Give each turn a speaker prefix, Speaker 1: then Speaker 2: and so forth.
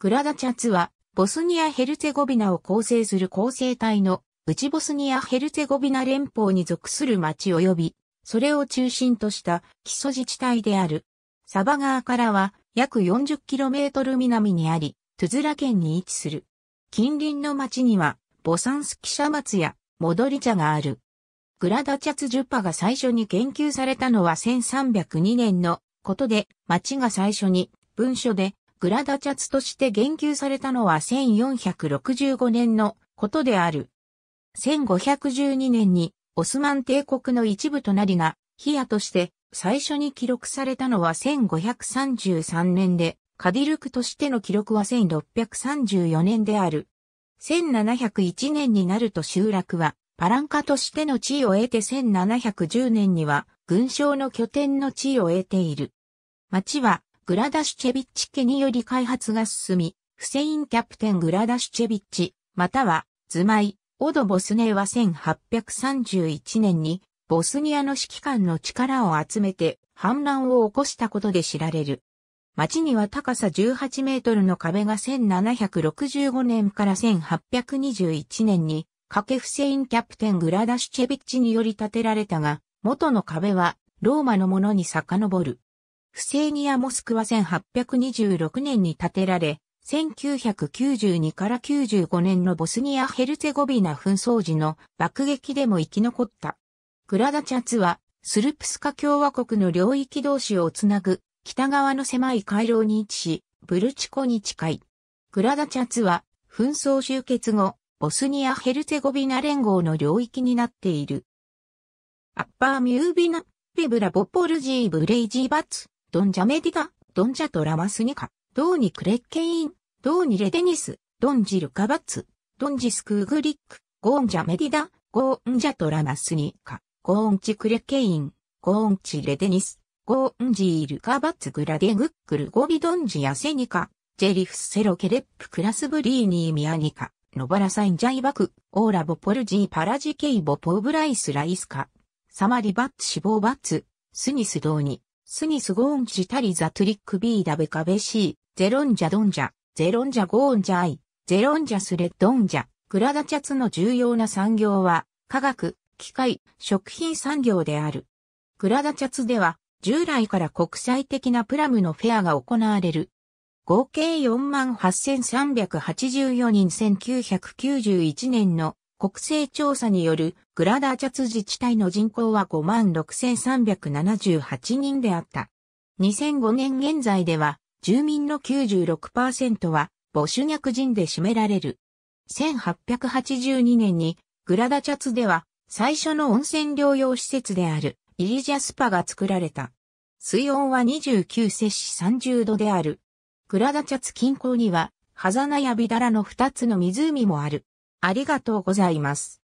Speaker 1: グラダチャツは、ボスニア・ヘルツェゴビナを構成する構成体の、内ボスニア・ヘルツェゴビナ連邦に属する町及び、それを中心とした基礎自治体である。サバ川からは約 40km 南にあり、トゥズラ県に位置する。近隣の町には、ボサンスキシャ松やモドリ茶がある。グラダチャツジュッパが最初に研究されたのは1302年のことで、町が最初に文書でグラダチャツとして言及されたのは1465年のことである。1512年にオスマン帝国の一部となりが、ヒアとして最初に記録されたのは1533年で、カディルクとしての記録は1634年である。1701年になると集落は、パランカとしての地位を得て1710年には、軍省の拠点の地位を得ている。町は、グラダシチェビッチ家により開発が進み、フセインキャプテングラダシチェビッチ、または、ズマイ、オド・ボスネーは1831年に、ボスニアの指揮官の力を集めて反乱を起こしたことで知られる。町には高さ18メートルの壁が1765年から1821年に、カケフセインキャプテングラダシュチェビッチにより建てられたが、元の壁はローマのものに遡る。フセーニア・モスクは1826年に建てられ、1992から95年のボスニア・ヘルツェゴビナ紛争時の爆撃でも生き残った。グラダチャツは、スルプスカ共和国の領域同士をつなぐ、北側の狭い回廊に位置し、ブルチコに近い。グラダチャツは、紛争終結後、ボスニア・ヘルツェゴビナ連合の領域になっている。アッパー・ミュービナ、ビブラ・ボポルジー・ブレイジー・バツ、ドンジャメディガ、ドンジャトラマスニカ、ドーニクレッケイン、ドーニレデニス、ドンジルカバツ、ドンジスクーグリック、ゴーンジャメディダ、ゴーンジャトラマスニカ、ゴーンチクレッケイン、ゴーンチレデニス、ゴーンジールカバツグラデグックルゴビドンジヤセニカ、ジェリフセロケレップクラスブリーニーミアニカ、ノバラサインジャイバク、オーラボポルジーパラジケイボポーブライスライスカ、サマリバッツ死亡バッツ、スニスドーニ、スニスゴーンジタリザトリックビーダベカベシー、ゼロンジャドンジャ、ゼロンジャゴーンジャイ、ゼロンジャスレッドンジャ、グラダチャツの重要な産業は、化学、機械、食品産業である。グラダチャツでは、従来から国際的なプラムのフェアが行われる。合計48,384人1991年の国勢調査によるグラダーチャツ自治体の人口は56,378人であった。2005年現在では住民の96%は母主ュ人で占められる。1882年にグラダチャツでは最初の温泉療養施設であるイリジャスパが作られた。水温は29摂氏30度である。グラダチャツ近郊にはハザナやビダラの2つの湖もある。ありがとうございます。